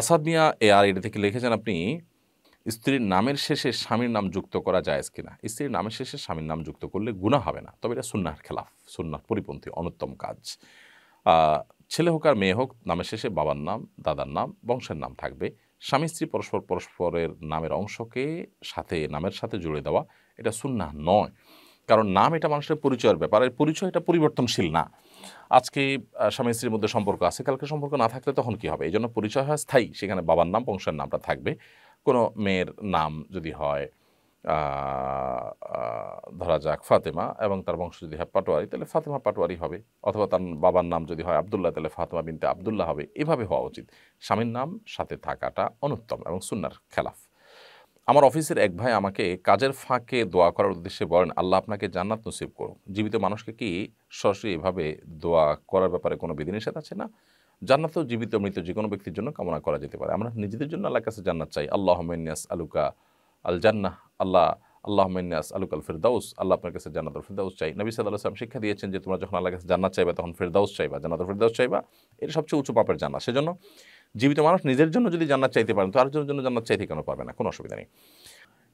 আসাদ মিয়া এ আর এটা থেকে লিখেছেন আপনি স্ত্রীর নামের শেষে স্বামীর নাম যুক্ত করা যায় কিনা স্ত্রীর নামের শেষে স্বামীর নাম যুক্ত করলে গুণা হবে না তবে এটা সুন্নার খেলাফ সুন্নার পরিপন্থী অনুত্তম কাজ ছেলে হোক আর মেয়ে হোক নামের শেষে বাবার নাম দাদার নাম বংশের নাম থাকবে স্বামী স্ত্রী পরস্পর পরস্পরের নামের অংশকে সাথে নামের সাথে জুড়ে দেওয়া এটা সুন্না নয় কারণ নাম এটা মানুষের পরিচয়ের ব্যাপার এর পরিচয় এটা পরিবর্তনশীল না আজকে স্বামী স্ত্রীর মধ্যে সম্পর্ক আছে কালকে সম্পর্ক না থাকলে তখন কি হবে এই জন্য পরিচয় হয় স্থায়ী সেখানে বাবার নাম বংশের নামটা থাকবে কোনো মেয়ের নাম যদি হয় ধরা যাক ফাতেমা এবং তার বংশ যদি হয় পাটোয়ারি তাহলে ফাতেমা পাটোয়ারি হবে অথবা তার বাবার নাম যদি হয় আবদুল্লাহ তাহলে ফাতেমা বিনতে আবদুল্লাহ হবে এভাবে হওয়া উচিত স্বামীর নাম সাথে থাকাটা অনুত্তম এবং সুন্নার খেলাফ আমার অফিসের এক ভাই আমাকে কাজের ফাঁকে দোয়া করার উদ্দেশ্যে বলেন আল্লাহ আপনাকে জান্নাত নসিব করুন জীবিত মানুষকে কি সরাসরি এভাবে দোয়া করার ব্যাপারে কোনো বিধিনিষেধ আছে না জান্নাত তো জীবিত মৃত যে কোনো ব্যক্তির জন্য কামনা করা যেতে পারে আমরা নিজেদের জন্য আল্লাহর কাছে জান্নাত চাই আল্লাহ মিনিয়াস আলুকা আল জান্নাহ আল্লাহ আল্লাহ আলুক আল ফিরদাউস আল্লাহ আপনার কাছে জান্নাত ফিরদাউস চাই নবী সাল্লাহ সাল্লাম শিক্ষা দিয়েছেন যে তোমরা যখন আল্লাহ কাছে জান্নাত চাইবা তখন ফিরদাউস চাইবা জান্নাত ফিরদাউস চাইবা এটা সবচেয়ে উঁচু পাপের জান্নাত সেজন্য জীবিত মানুষ নিজের জন্য যদি জান্নাত চাইতে পারেন তো আরেকজনের জন্য জান্নাত চাইতে কেন পারবে না কোনো অসুবিধা নেই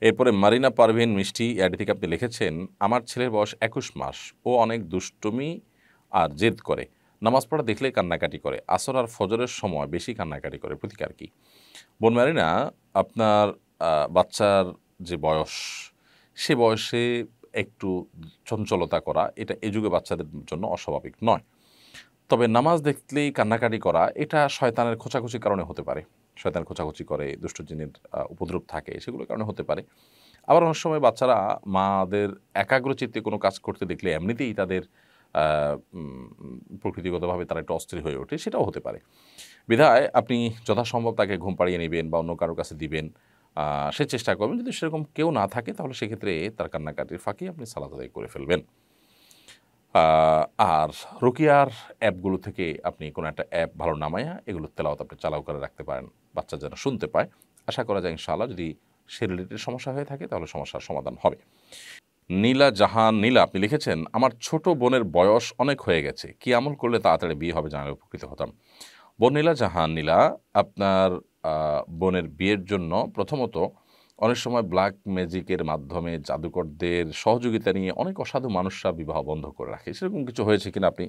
এরপরে মারিনা পারভিন মিষ্টি অ্যাড আপনি লিখেছেন আমার ছেলের বয়স একুশ মাস ও অনেক দুষ্টুমি আর জেদ করে নামাজ পড়া দেখলে কান্নাকাটি করে আসর আর ফজরের সময় বেশি কান্নাকাটি করে প্রতিকার কি বোন মারিনা আপনার বাচ্চার যে বয়স সে বয়সে একটু চঞ্চলতা করা এটা এ যুগে বাচ্চাদের জন্য অস্বাভাবিক নয় তবে নামাজ দেখলেই কান্নাকাটি করা এটা শয়তানের খোঁচাখুচির কারণে হতে পারে শয়তান খোঁচাখুচি করে দুষ্টজিনের উপদ্রব থাকে সেগুলোর কারণে হতে পারে আবার অনেক সময় বাচ্চারা মাদের একাগ্রচিত্তে কোনো কাজ করতে দেখলে এমনিতেই তাদের প্রকৃতিগতভাবে তারা একটু অস্থির হয়ে ওঠে সেটাও হতে পারে বিধায় আপনি যথাসম্ভব তাকে ঘুম পাড়িয়ে নেবেন বা অন্য কারোর কাছে দিবেন সে চেষ্টা করবেন যদি সেরকম কেউ না থাকে তাহলে সেক্ষেত্রে তার কান্নাকাটির ফাঁকি আপনি সালাদ করে ফেলবেন আর রুকিয়ার অ্যাপগুলো থেকে আপনি কোনো একটা অ্যাপ ভালো নামায়া এগুলো তেলাওত আপনি চালাও করে রাখতে পারেন বাচ্চা যেন শুনতে পায় আশা করা যায় ইনশাল্লাহ যদি সে রিলেটেড সমস্যা হয়ে থাকে তাহলে সমস্যার সমাধান হবে নীলা জাহান নীলা আপনি লিখেছেন আমার ছোট বোনের বয়স অনেক হয়ে গেছে কি আমল করলে তাড়াতাড়ি বিয়ে হবে জানালে উপকৃত হতাম বোন নীলা জাহান নীলা আপনার বোনের বিয়ের জন্য প্রথমত অনেক সময় ব্ল্যাক ম্যাজিকের মাধ্যমে জাদুকরদের সহযোগিতা নিয়ে অনেক অসাধু মানুষরা বিবাহ বন্ধ করে রাখে সেরকম কিছু হয়েছে কিনা আপনি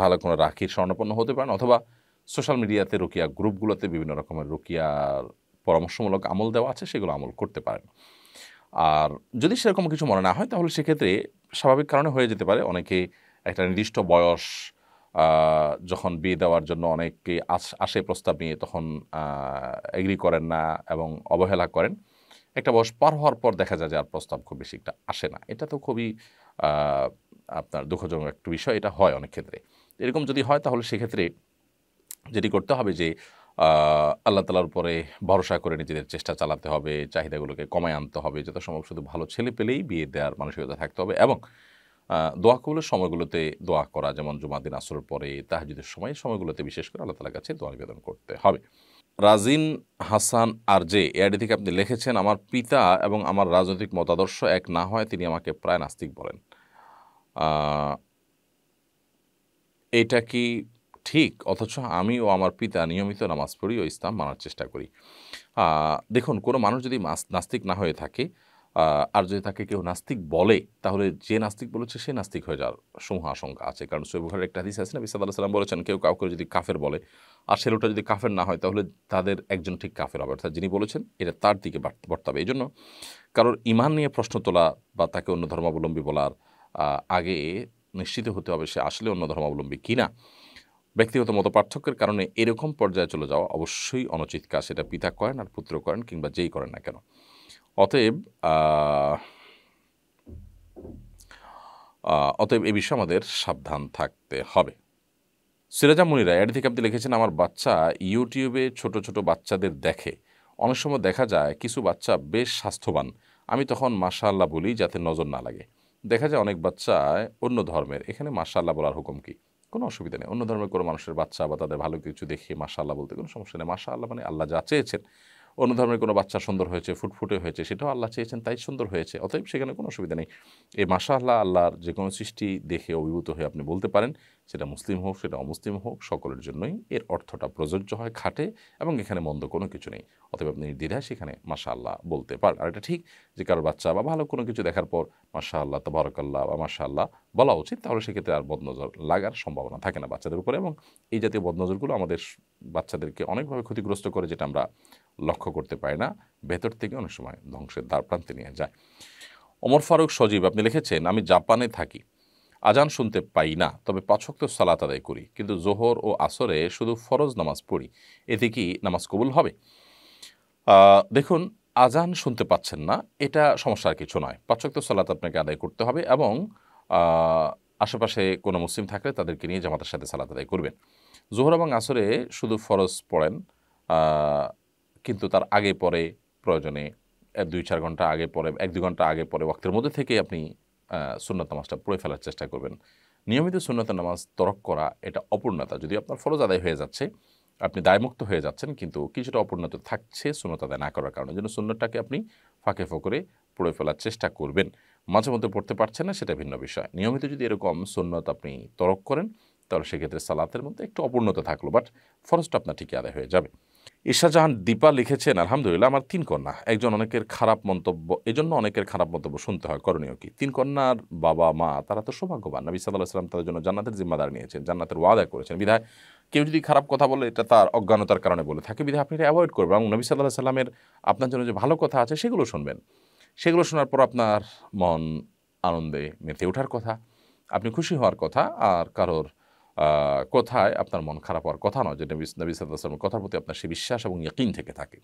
ভালো কোনো রাখির স্বর্ণপন্ন হতে পারেন অথবা সোশ্যাল মিডিয়াতে রুকিয়া গ্রুপগুলোতে বিভিন্ন রকমের রুকিয়ার পরামর্শমূলক আমল দেওয়া আছে সেগুলো আমল করতে পারেন আর যদি সেরকম কিছু মনে না হয় তাহলে সেক্ষেত্রে স্বাভাবিক কারণে হয়ে যেতে পারে অনেকে একটা নির্দিষ্ট বয়স যখন বিয়ে দেওয়ার জন্য অনেকে আসে প্রস্তাব নিয়ে তখন এগ্রি করেন না এবং অবহেলা করেন একটা বয়স পার হওয়ার পর দেখা যায় যে আর প্রস্তাব খুব বেশি একটা আসে না এটা তো খুবই আপনার দুঃখজনক একটা বিষয় এটা হয় অনেক ক্ষেত্রে এরকম যদি হয় তাহলে সেক্ষেত্রে যেটি করতে হবে যে আল্লাহ তালার উপরে ভরসা করে নিজেদের চেষ্টা চালাতে হবে চাহিদাগুলোকে কমায় আনতে হবে যত সম্ভব শুধু ভালো ছেলে পেলেই বিয়ে দেওয়ার মানসিকতা থাকতে হবে এবং দোয়া কবুলের সময়গুলোতে দোয়া করা যেমন জুমাদিন আসরের পরে তাহাজুদের সময় সময়গুলোতে বিশেষ করে আল্লাহ তালার কাছে দোয়া নিবেদন করতে হবে রাজিন হাসান আর জে এআইডি থেকে আপনি লিখেছেন আমার পিতা এবং আমার রাজনৈতিক মতাদর্শ এক না হয় তিনি আমাকে প্রায় নাস্তিক বলেন এটা কি ঠিক অথচ আমি ও আমার পিতা নিয়মিত নামাজ পড়ি ও ইসলাম মানার চেষ্টা করি দেখুন কোনো মানুষ যদি নাস্তিক না হয়ে থাকে আর যদি তাকে কেউ নাস্তিক বলে তাহলে যে নাস্তিক বলেছে সে নাস্তিক হয়ে যাওয়ার সমূহ আশঙ্কা আছে কারণ সৈবুখারের একটা হাদিস আছে না বিসাদ আল্লাহ সাল্লাম বলেছেন কেউ কাউকে যদি কাফের বলে আর সে সেলোটা যদি কাফের না হয় তাহলে তাদের একজন ঠিক কাফের হবে অর্থাৎ যিনি বলেছেন এটা তার দিকে বর্তাবে এই জন্য কারোর ইমান নিয়ে প্রশ্ন তোলা বা তাকে অন্য ধর্মাবলম্বী বলার আগে নিশ্চিত হতে হবে সে আসলে অন্য ধর্মাবলম্বী কি না ব্যক্তিগত মত পার্থক্যের কারণে এরকম পর্যায়ে চলে যাওয়া অবশ্যই অনুচিত কাজ সেটা পিতা করেন আর পুত্র করেন কিংবা যেই করেন না কেন অতএব অতএব এ বিষয়ে আমাদের সাবধান থাকতে হবে সিরাজা মুনিরা এডি থেকে আপনি লিখেছেন আমার বাচ্চা ইউটিউবে ছোট ছোট বাচ্চাদের দেখে অনেক সময় দেখা যায় কিছু বাচ্চা বেশ স্বাস্থ্যবান আমি তখন মাশাল্লাহ বলি যাতে নজর না লাগে দেখা যায় অনেক বাচ্চা অন্য ধর্মের এখানে মাশাল্লাহ বলার হুকুম কি কোনো অসুবিধা নেই অন্য ধর্মের কোনো মানুষের বাচ্চা বা তাদের ভালো কিছু দেখে মাশাল্লাহ বলতে কোনো সমস্যা নেই মাশাল্লাহ মানে আল্লাহ যা চেয়েছেন অন্য ধর্মের কোনো বাচ্চা সুন্দর হয়েছে ফুটফুটে হয়েছে সেটাও আল্লাহ চেয়েছেন তাই সুন্দর হয়েছে অতএব সেখানে কোনো অসুবিধা নেই এই মাসা আল্লাহ আল্লাহর যে কোনো সৃষ্টি দেখে অভিভূত হয়ে আপনি বলতে পারেন সেটা মুসলিম হোক সেটা অমুসলিম হোক সকলের জন্যই এর অর্থটা প্রযোজ্য হয় খাটে এবং এখানে মন্দ কোনো কিছু নেই অতএব আপনি নির্দ্বিধায় সেখানে মাসা আল্লাহ বলতে পারেন আর এটা ঠিক যে কারোর বাচ্চা বা ভালো কোনো কিছু দেখার পর মাসা আল্লাহ তবরকাল্লাহ বা মাসা আল্লাহ বলা উচিত তাহলে সেক্ষেত্রে আর বদনজর লাগার সম্ভাবনা থাকে না বাচ্চাদের উপরে এবং এই জাতীয় বদনজরগুলো আমাদের বাচ্চাদেরকে অনেকভাবে ক্ষতিগ্রস্ত করে যেটা আমরা লক্ষ্য করতে পারি না ভেতর থেকে অনেক সময় ধ্বংসের দ্বার প্রান্তে নিয়ে যায় অমর ফারুক সজীব আপনি লিখেছেন আমি জাপানে থাকি আজান শুনতে পাই না তবে তো সালাত আদায় করি কিন্তু জোহর ও আসরে শুধু ফরজ নামাজ পড়ি এতে কি নামাজ কবুল হবে দেখুন আজান শুনতে পাচ্ছেন না এটা সমস্যার কিছু নয় তো সালাত আপনাকে আদায় করতে হবে এবং আশেপাশে কোনো মুসলিম থাকলে তাদেরকে নিয়ে জামাতের সাথে সালাত আদায় করবেন জোহর এবং আসরে শুধু ফরজ পড়েন কিন্তু তার আগে পরে প্রয়োজনে দুই চার ঘন্টা আগে পরে এক দু ঘন্টা আগে পরে ওয়াক্তের মধ্যে থেকে আপনি সুন্নত নামাজটা পড়ে ফেলার চেষ্টা করবেন নিয়মিত সুন্নত নামাজ তরক করা এটা অপূর্ণতা যদি আপনার ফরজ আদায় হয়ে যাচ্ছে আপনি দায়মুক্ত হয়ে যাচ্ছেন কিন্তু কিছুটা অপূর্ণতা থাকছে সুন্নত আদায় না করার কারণে জন্য সুন্নতটাকে আপনি ফাঁকে ফকরে পড়ে ফেলার চেষ্টা করবেন মাঝে মধ্যে পড়তে পারছেন না সেটা ভিন্ন বিষয় নিয়মিত যদি এরকম সুন্নত আপনি তরক করেন তাহলে সেক্ষেত্রে সালাতের মধ্যে একটু অপূর্ণতা থাকলো বাট ফরজটা আপনার ঠিকই আদায় হয়ে যাবে ঈশাজাহান দীপা লিখেছেন আলহামদুলিল্লাহ আমার তিন কন্যা একজন অনেকের খারাপ মন্তব্য এজন্য অনেকের খারাপ মন্তব্য শুনতে হয় করণীয় কি তিন কন্যার বাবা মা তারা তো সৌভাগ্যবান নবী সাল্লাহ সাল্লাম তাদের জন্য জান্নাতের জিম্মাদার নিয়েছেন জান্নাতের ওয়াদা করেছেন বিধায় কেউ যদি খারাপ কথা বলে এটা তার অজ্ঞানতার কারণে বলে থাকে বিধায় আপনি এটা অ্যাভয়েড করবেন এবং নবী সাল্লাহ সাল্লামের আপনার জন্য যে ভালো কথা আছে সেগুলো শুনবেন সেগুলো শোনার পর আপনার মন আনন্দে মেতে ওঠার কথা আপনি খুশি হওয়ার কথা আর কারোর কোথায় আপনার মন খারাপ হওয়ার কথা নয় যে নবী নবী সাল্লাহ আসলামের কথার প্রতি আপনার সে বিশ্বাস এবং ইয়কিন থেকে থাকে